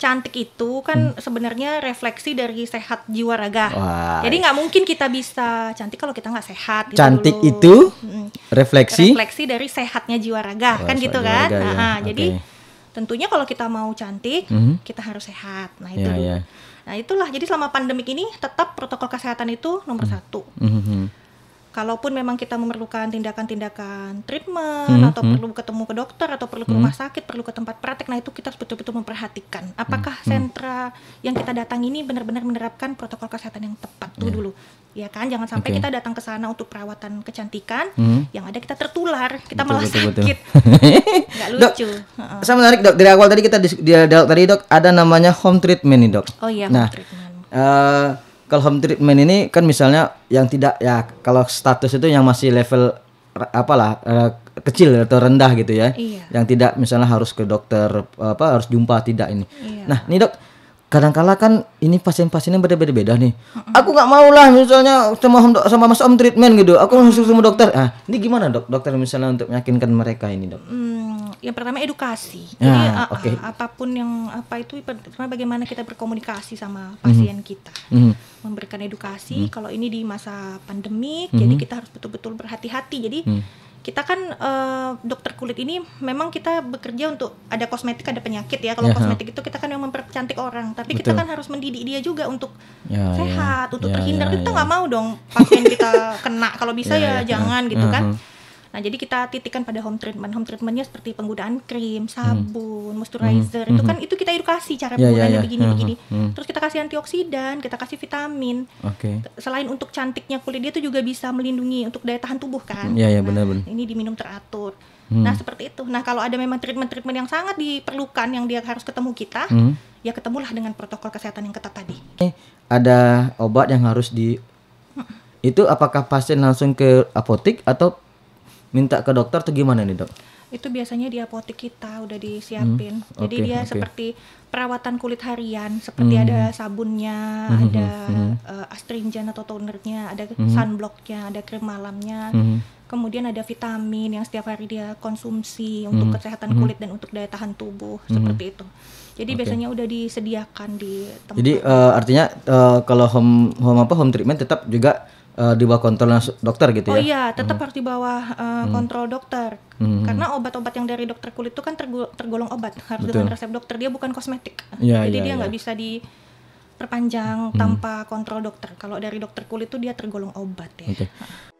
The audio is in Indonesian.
cantik itu kan hmm. sebenarnya refleksi dari sehat jiwa raga. Wah. Jadi nggak mungkin kita bisa cantik kalau kita nggak sehat. Gitu cantik dulu. itu hmm. refleksi refleksi dari sehatnya jiwa raga oh, kan gitu kan. Raga, nah, ya. nah okay. jadi tentunya kalau kita mau cantik hmm. kita harus sehat. Nah ya, itu. Yeah, yeah. Nah itulah jadi selama pandemik ini tetap protokol kesehatan itu nomor hmm. satu. Hmm. hmm, hmm kalaupun memang kita memerlukan tindakan-tindakan treatment hmm, atau perlu ketemu ke dokter atau perlu ke rumah sakit, perlu ke tempat praktek, nah itu kita betul-betul memperhatikan apakah hmm. sentra yang kita datang ini benar-benar menerapkan protokol kesehatan yang tepat tuh yeah. dulu. Ya kan, jangan sampai okay. kita datang ke sana untuk perawatan kecantikan, hmm. yang ada kita tertular, kita betul, malah betul, sakit. Enggak lucu. Dok, uh-uh. Saya menarik, Dok. Dari awal tadi kita di, di, tadi, Dok, ada namanya home treatment nih, Dok. Oh iya, nah, home treatment. Uh, kalau home treatment ini kan misalnya yang tidak ya kalau status itu yang masih level apalah uh, kecil atau rendah gitu ya. Iya. Yang tidak misalnya harus ke dokter apa harus jumpa tidak ini. Iya. Nah, nih Dok kadang-kala kan ini pasien-pasiennya beda-beda nih. Aku nggak mau lah misalnya sama sama mas om treatment gitu. Aku harus mm. sama dokter. Ah, ini gimana dok? Dokter misalnya untuk meyakinkan mereka ini dok? Hmm, yang pertama edukasi. Ya, jadi eh, okay. Eh, apapun yang apa itu pertama bagaimana kita berkomunikasi sama pasien mm kita. Mm Memberikan edukasi mm kalau ini di masa pandemik mm jadi kita harus betul-betul berhati-hati. Jadi mm kita kan uh, dokter kulit ini memang kita bekerja untuk ada kosmetik ada penyakit ya kalau yeah. kosmetik itu kita kan yang mempercantik orang tapi Betul. kita kan harus mendidik dia juga untuk yeah, ya. sehat yeah. untuk yeah, terhindar yeah, kita ya. nggak yeah. mau dong pasien kita kena kalau bisa yeah, ya yeah. jangan gitu uh -huh. kan mhm. Nah, jadi kita titikkan pada home treatment. Home treatmentnya seperti penggunaan krim, hmm. sabun, hmm. moisturizer. Hmm. Itu kan hmm. itu kita edukasi cara ya, ya, penggunaannya yeah, yeah. begini-begini. Hmm, hmm. Terus kita kasih antioksidan, kita kasih vitamin. Oke. Okay. Selain untuk cantiknya kulit dia tuh juga bisa melindungi untuk daya tahan tubuh kan. Iya, yeah, yeah, nah, benar-benar. Ini diminum teratur. Hmm. Nah, seperti itu. Nah, kalau ada memang treatment-treatment yang sangat diperlukan yang dia harus ketemu kita, hmm. ya ketemulah dengan protokol kesehatan yang ketat tadi. Ada obat yang harus di hmm. Itu apakah pasien langsung ke apotek atau minta ke dokter atau gimana nih dok? Itu biasanya di apotek kita udah disiapin. Hmm, okay, Jadi dia okay. seperti perawatan kulit harian, seperti hmm. ada sabunnya, hmm, hmm ada hmm. Uh, eh, astringen atau tonernya, ada hmm, hmm. sunblocknya, ada krim malamnya. Hmm, hmm. Kemudian ada vitamin yang setiap hari dia konsumsi untuk kesehatan kulit dan untuk daya tahan tubuh hmm. seperti itu. Jadi okay. biasanya udah disediakan di tempat. Jadi uh, artinya uh, kalau home home apa home treatment tetap juga uh, di bawah kontrol dokter gitu oh ya? Oh iya, tetap hmm. harus di bawah uh, kontrol dokter. Hmm. Karena obat-obat yang dari dokter kulit itu kan tergolong obat, harus Betul. dengan resep dokter. Dia bukan kosmetik, ya, jadi ya, dia nggak ya. bisa di perpanjang hmm. tanpa kontrol dokter. Kalau dari dokter kulit itu dia tergolong obat ya. Okay.